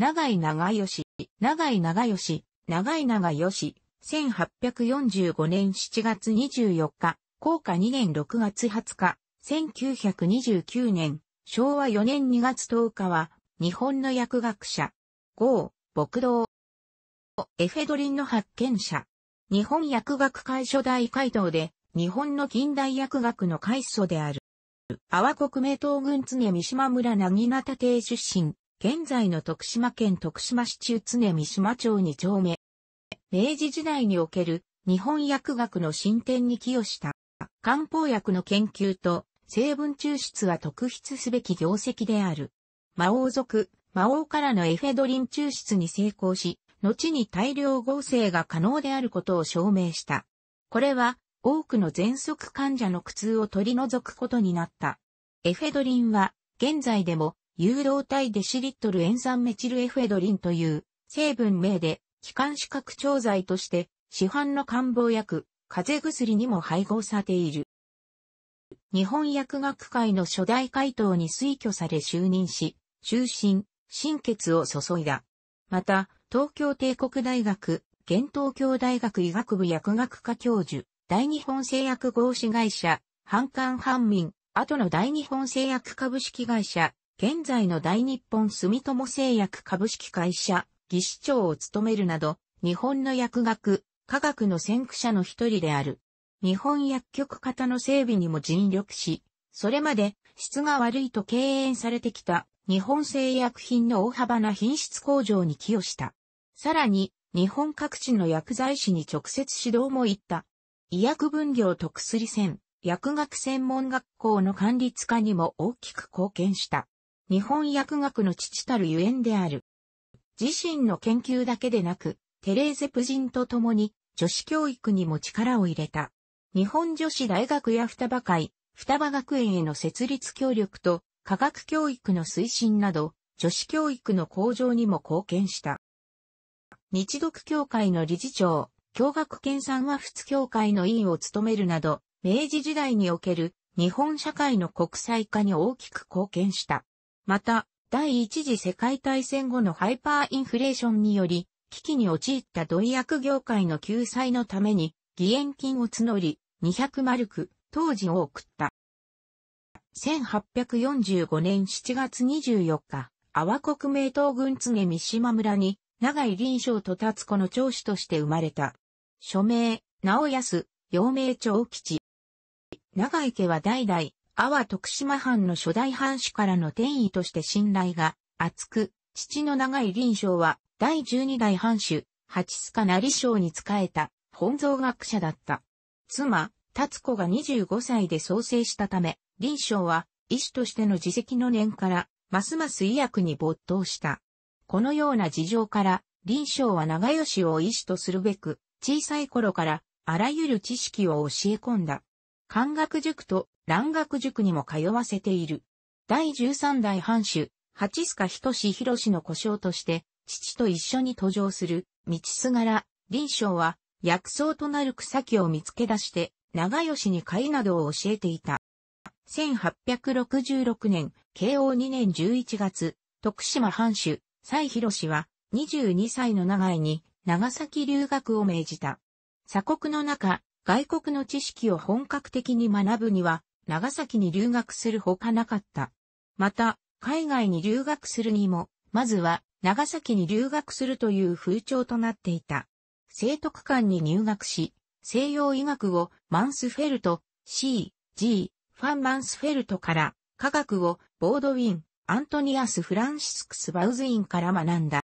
長井長吉、長井長吉、長井長吉、1845年7月24日、高下2年6月20日、1929年、昭和4年2月10日は、日本の薬学者、郷、牧道、エフェドリンの発見者、日本薬学会初代会頭で、日本の近代薬学の開祖である。阿波国名東軍常三島村なぎなた邸出身。現在の徳島県徳島市中常三島町に丁目。明治時代における日本薬学の進展に寄与した。漢方薬の研究と成分抽出は特筆すべき業績である。魔王族、魔王からのエフェドリン抽出に成功し、後に大量合成が可能であることを証明した。これは多くの喘息患者の苦痛を取り除くことになった。エフェドリンは現在でも有導体デシリットル塩酸メチルエフェドリンという成分名で、気管支拡張剤として、市販の漢方薬、風邪薬にも配合されている。日本薬学会の初代回答に推挙され就任し、終身、心血を注いだ。また、東京帝国大学、現東京大学医学部薬学科教授、大日本製薬合資会社、半官半民、後の大日本製薬株式会社、現在の大日本住友製薬株式会社、技師長を務めるなど、日本の薬学、科学の先駆者の一人である。日本薬局型の整備にも尽力し、それまで質が悪いと敬遠されてきた日本製薬品の大幅な品質向上に寄与した。さらに、日本各地の薬剤師に直接指導も行った。医薬分業と薬船、薬学専門学校の管理化にも大きく貢献した。日本薬学の父たるゆえんである。自身の研究だけでなく、テレーゼ夫人と共に女子教育にも力を入れた。日本女子大学や双葉会、双葉学園への設立協力と科学教育の推進など、女子教育の向上にも貢献した。日読協会の理事長、教学研鑽は仏協会の委員を務めるなど、明治時代における日本社会の国際化に大きく貢献した。また、第一次世界大戦後のハイパーインフレーションにより、危機に陥った土医薬業界の救済のために、義援金を募り、200マルク、当時を送った。1845年7月24日、阿波国名東軍常三島村に、長井林章と達子の長子として生まれた。署名、直安、陽明長吉。長井家は代々、阿波徳島藩の初代藩主からの転移として信頼が厚く、父の長い臨床は第十二代藩主、八須賀成将に仕えた本蔵学者だった。妻、達子が25歳で創生したため、臨床は医師としての自責の念から、ますます医薬に没頭した。このような事情から、臨床は長吉を医師とするべく、小さい頃からあらゆる知識を教え込んだ。漢学塾と蘭学塾にも通わせている。第13代藩主、八須賀仁博の故障として、父と一緒に登場する、道すがら、林章は、薬草となる草木を見つけ出して、長吉に貝などを教えていた。1866年、慶応2年11月、徳島藩主、蔡博は、22歳の長井に、長崎留学を命じた。鎖国の中、外国の知識を本格的に学ぶには、長崎に留学するほかなかった。また、海外に留学するにも、まずは長崎に留学するという風潮となっていた。生徳館に入学し、西洋医学をマンスフェルト、C、G、ファン・マンスフェルトから、科学をボードウィン、アントニアス・フランシスクス・バウズインから学んだ。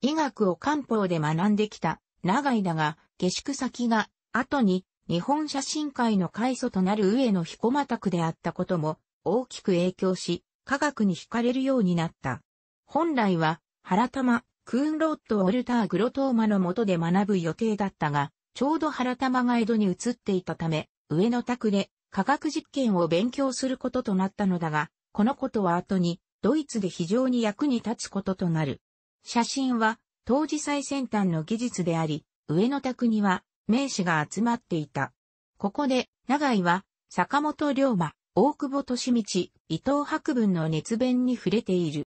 医学を漢方で学んできた長井だが、下宿先が後に日本写真界の開祖となる上野彦又区であったことも大きく影響し、科学に惹かれるようになった。本来は、原玉、クーンロット・オルター・グロトーマの下で学ぶ予定だったが、ちょうど原玉が江戸に移っていたため、上野宅で科学実験を勉強することとなったのだが、このことは後に、ドイツで非常に役に立つこととなる。写真は、当時最先端の技術であり、上野宅には、名士が集まっていた。ここで、長井は、坂本龍馬、大久保利道、伊藤博文の熱弁に触れている。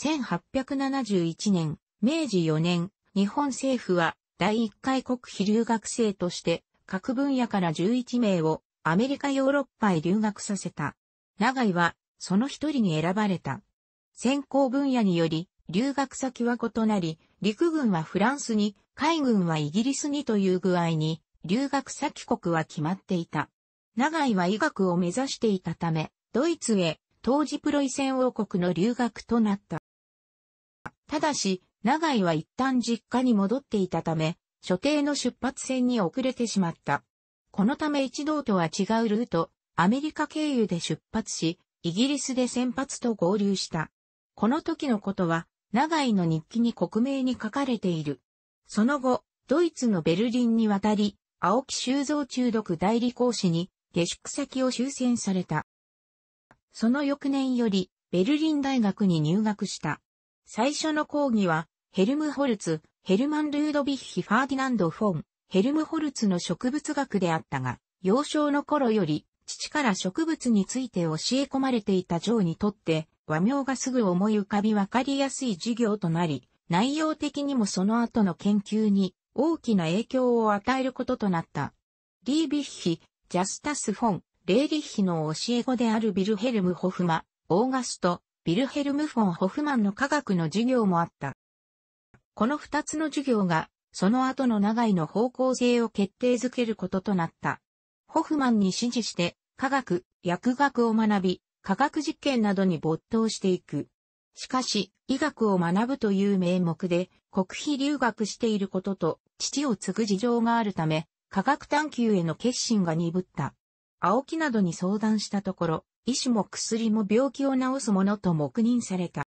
1871年、明治4年、日本政府は第1回国費留学生として各分野から11名をアメリカヨーロッパへ留学させた。長井はその一人に選ばれた。専攻分野により留学先は異なり、陸軍はフランスに、海軍はイギリスにという具合に、留学先国は決まっていた。長井は医学を目指していたため、ドイツへ、当時プロイセン王国の留学となった。ただし、長井は一旦実家に戻っていたため、所定の出発線に遅れてしまった。このため一同とは違うルート、アメリカ経由で出発し、イギリスで先発と合流した。この時のことは、長井の日記に克明に書かれている。その後、ドイツのベルリンに渡り、青木修造中毒代理講師に下宿先を修選された。その翌年より、ベルリン大学に入学した。最初の講義は、ヘルムホルツ、ヘルマン・ルードビッヒ・ファーディナンド・フォン、ヘルムホルツの植物学であったが、幼少の頃より、父から植物について教え込まれていたジョーにとって、和名がすぐ思い浮かびわかりやすい授業となり、内容的にもその後の研究に大きな影響を与えることとなった。リービッヒ、ジャスタス・フォン、レーリッヒの教え子であるビルヘルム・ホフマ、オーガスト、ビルヘルム・フォン・ホフマンの科学の授業もあった。この二つの授業が、その後の長いの方向性を決定づけることとなった。ホフマンに指示して、科学、薬学を学び、科学実験などに没頭していく。しかし、医学を学ぶという名目で、国費留学していることと、父を継ぐ事情があるため、科学探求への決心が鈍った。青木などに相談したところ、医師も薬も病気を治すものと黙認された。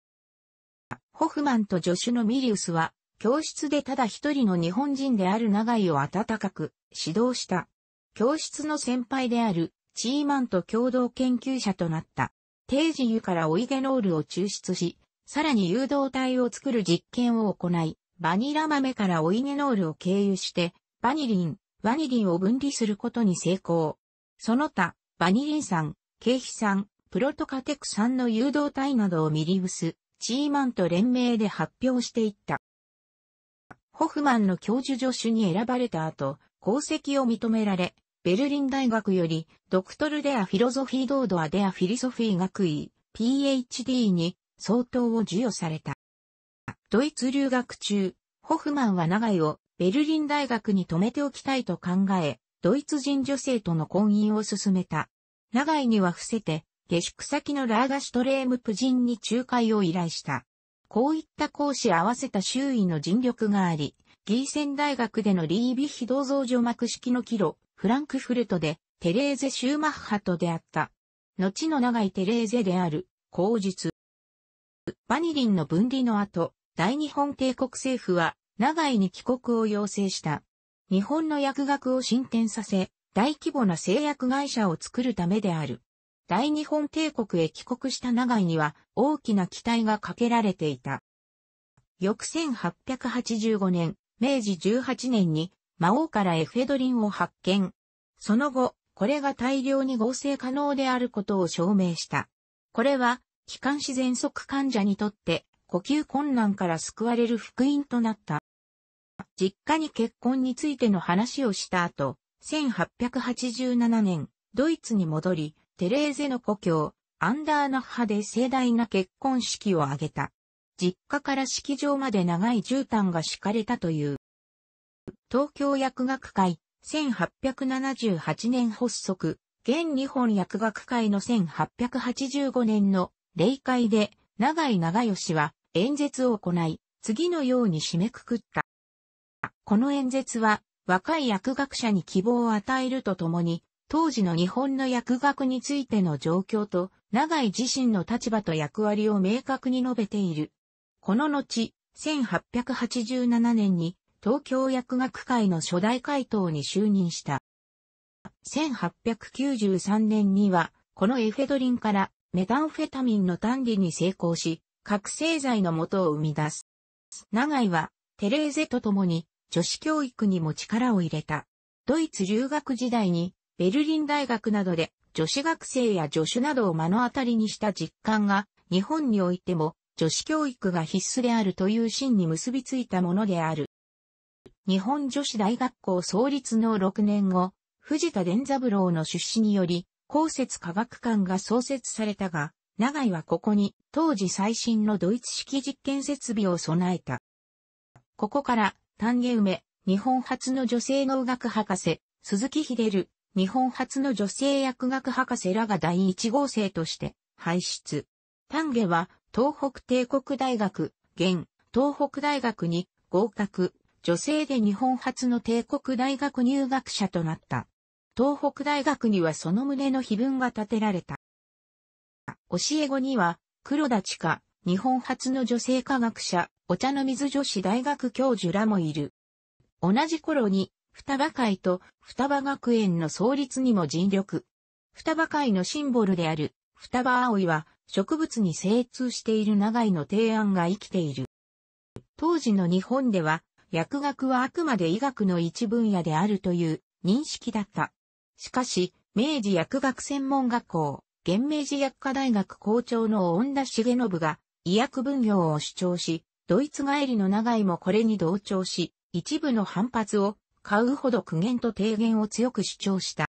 ホフマンと助手のミリウスは、教室でただ一人の日本人である長井を温かく指導した。教室の先輩であるチーマンと共同研究者となった。定時油からオイゲノールを抽出し、さらに誘導体を作る実験を行い、バニラ豆からオイゲノールを経由して、バニリン、ワニリンを分離することに成功。その他、バニリン酸、経ヒ酸、プロトカテク酸の誘導体などをミリウス、チーマンと連名で発表していった。ホフマンの教授助手に選ばれた後、功績を認められ、ベルリン大学より、ドクトルデアフィロゾフィードードアデアフィリソフィー学位、PhD に相当を授与された。ドイツ留学中、ホフマンは長井をベルリン大学に留めておきたいと考え、ドイツ人女性との婚姻を進めた。長井には伏せて、下宿先のラーガシュトレームプ人に仲介を依頼した。こういった講師合わせた周囲の尽力があり、ギーセン大学でのリービヒ銅像除幕式の記録、フランクフルトでテレーゼ・シューマッハと出会った。後の長いテレーゼである、口述。バニリンの分離の後、大日本帝国政府は、長井に帰国を要請した。日本の薬学を進展させ、大規模な製薬会社を作るためである。大日本帝国へ帰国した長井には大きな期待がかけられていた。翌1885年、明治18年に魔王からエフェドリンを発見。その後、これが大量に合成可能であることを証明した。これは、気管支喘息患者にとって、呼吸困難から救われる福音となった。実家に結婚についての話をした後、1887年、ドイツに戻り、テレーゼの故郷、アンダーナッハで盛大な結婚式を挙げた。実家から式場まで長い絨毯が敷かれたという。東京薬学会、1878年発足、現日本薬学会の1885年の例会で、長井長吉は演説を行い、次のように締めくくった。この演説は、若い薬学者に希望を与えるとともに、当時の日本の薬学についての状況と、長井自身の立場と役割を明確に述べている。この後、1887年に東京薬学会の初代会頭に就任した。1893年には、このエフェドリンからメタンフェタミンの単理に成功し、覚醒剤の元を生み出す。長井は、テレーゼと共に女子教育にも力を入れた。ドイツ留学時代に、ベルリン大学などで女子学生や助手などを目の当たりにした実感が、日本においても女子教育が必須であるという真に結びついたものである。日本女子大学校創立の6年後、藤田伝三郎の出資により、公設科学館が創設されたが、長井はここに当時最新のドイツ式実験設備を備えた。ここから、丹下梅、日本初の女性農学博士、鈴木秀る、日本初の女性薬学博士らが第1号生として輩出。丹下は東北帝国大学、現東北大学に合格、女性で日本初の帝国大学入学者となった。東北大学にはその胸の碑文が建てられた。教え子には、黒田地下、日本初の女性科学者、お茶の水女子大学教授らもいる。同じ頃に、双葉会と双葉学園の創立にも尽力。双葉会のシンボルである、双葉葵は、植物に精通している長井の提案が生きている。当時の日本では、薬学はあくまで医学の一分野であるという認識だった。しかし、明治薬学専門学校、現明治薬科大学校長の恩田重信が医薬分業を主張し、ドイツ帰りの長井もこれに同調し、一部の反発を買うほど苦言と提言を強く主張した。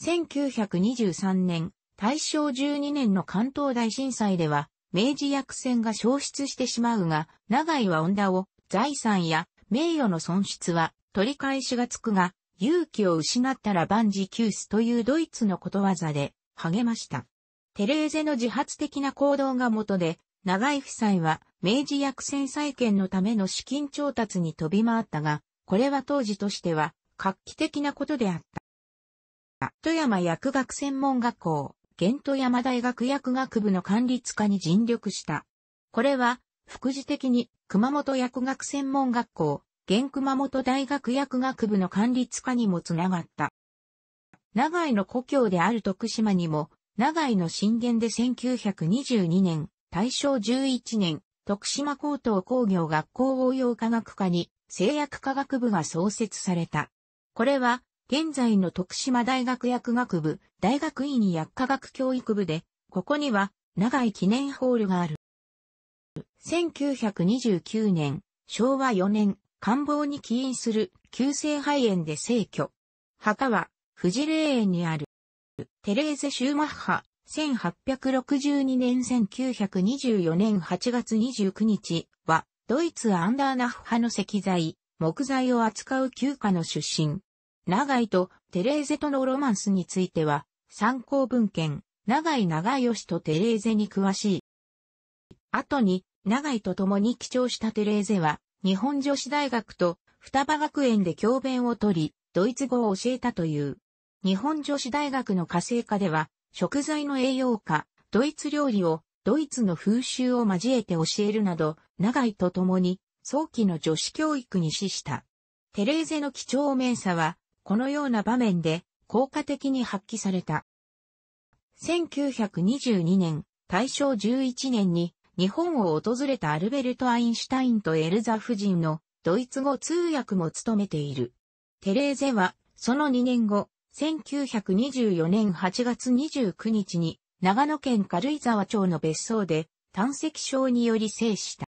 1923年、大正12年の関東大震災では、明治薬船が消失してしまうが、長井は恩田を財産や名誉の損失は取り返しがつくが、勇気を失ったら万事休すというドイツのことわざで励ました。テレーゼの自発的な行動が元で、長井夫妻は明治薬船再建のための資金調達に飛び回ったが、これは当時としては画期的なことであった。富山薬学専門学校、現富山大学薬学部の管理下に尽力した。これは副次的に熊本薬学専門学校、現熊本大学薬学部の管理下にもつながった。長井の故郷である徳島にも、長井の震源で1922年、大正11年、徳島高等工業学校応用科学科に製薬科学部が創設された。これは、現在の徳島大学薬学部、大学院薬科学教育部で、ここには、長井記念ホールがある。1929年、昭和4年、官房に起因する急性肺炎で逝去。墓は、富士霊園にある。テレーゼ・シューマッハ、1862年1924年8月29日は、ドイツアンダーナフ派の石材、木材を扱う旧家の出身。長井とテレーゼとのロマンスについては、参考文献、長井長吉とテレーゼに詳しい。後に、長井と共に貴調したテレーゼは、日本女子大学と双葉学園で教鞭を取り、ドイツ語を教えたという。日本女子大学の家政科では、食材の栄養価、ドイツ料理を、ドイツの風習を交えて教えるなど、長井と共に、早期の女子教育に資した。テレーゼの貴重面差は、このような場面で、効果的に発揮された。1922年、大正11年に、日本を訪れたアルベルト・アインシュタインとエルザ夫人のドイツ語通訳も務めている。テレーゼは、その2年後、1924年8月29日に、長野県軽井沢町の別荘で、胆石症により生した。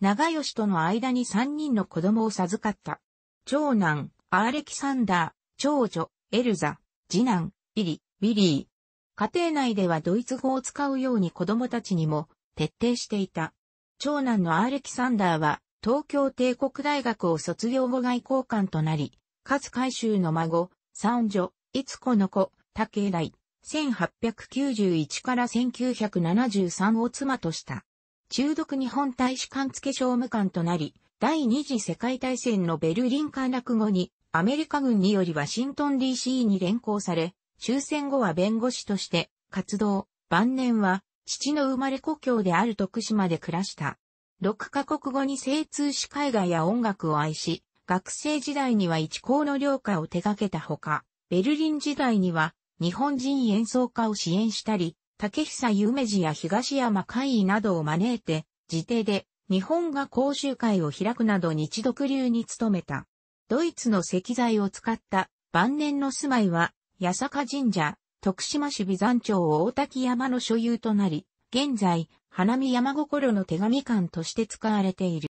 長吉との間に3人の子供を授かった。長男、アーレキサンダー、長女、エルザ、次男、ビリ、ビリー。家庭内ではドイツ語を使うように子供たちにも徹底していた。長男のアーレキサンダーは、東京帝国大学を卒業後外交官となり、勝海舟の孫、三女、いつ子の子、竹来、1891から1973を妻とした。中毒日本大使館付商務官となり、第二次世界大戦のベルリン陥落後に、アメリカ軍によりワシントン DC に連行され、終戦後は弁護士として活動、晩年は父の生まれ故郷である徳島で暮らした。6カ国語に精通し絵画や音楽を愛し、学生時代には一校の寮歌を手掛けたほか、ベルリン時代には日本人演奏家を支援したり、竹久夢二や東山会議などを招いて、自邸で日本画講習会を開くなど日独流に努めた。ドイツの石材を使った晩年の住まいは、八坂神社、徳島市美山町大滝山の所有となり、現在、花見山心の手紙館として使われている。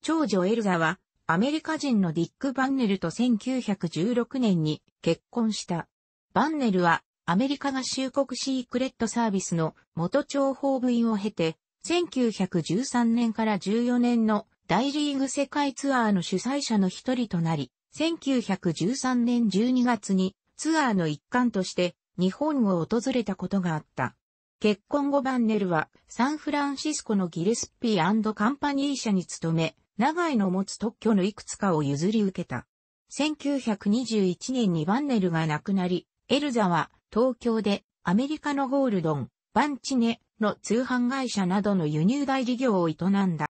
長女エルザは、アメリカ人のディック・バンネルと1916年に結婚した。バンネルは、アメリカ合衆国シークレットサービスの元諜報部員を経て、1913年から14年の大リーグ世界ツアーの主催者の一人となり、1913年12月にツアーの一環として日本を訪れたことがあった。結婚後バンネルはサンフランシスコのギレスピーカンパニー社に勤め、長井の持つ特許のいくつかを譲り受けた。1921年にバンネルが亡くなり、エルザは東京でアメリカのゴールドン、バンチネの通販会社などの輸入代理業を営んだ。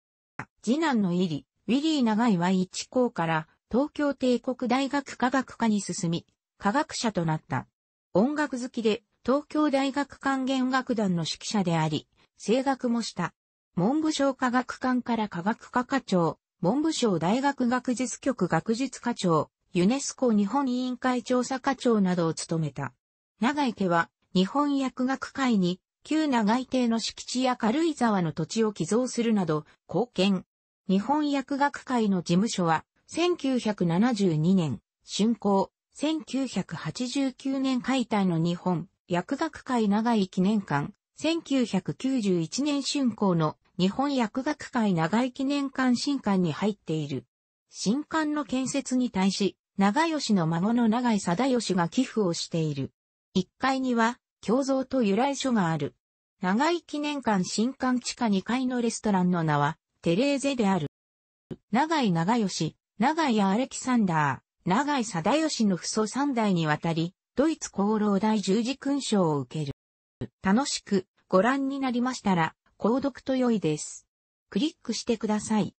次男のイリ、ウィリー長井は一校から東京帝国大学科学科に進み、科学者となった。音楽好きで、東京大学管弦楽団の指揮者であり、声楽もした。文部省科学館から科学科課長、文部省大学学術局学術課長、ユネスコ日本委員会調査課長などを務めた。長井家は、日本薬学会に、旧長井邸の敷地や軽井沢の土地を寄贈するなど、貢献。日本薬学会の事務所は、1972年、竣工。1989年解体の日本、薬学会長井記念館、1991年竣工の日本薬学会長井記念館新館に入っている。新館の建設に対し、長吉の孫の長井貞義が寄付をしている。1階には、共像と由来書がある。長井記念館新館地下2階のレストランの名は、テレーゼである。長井長吉、長井アレキサンダー。永井貞義の父祖三代にわたり、ドイツ功労大十字勲章を受ける。楽しくご覧になりましたら、購読と良いです。クリックしてください。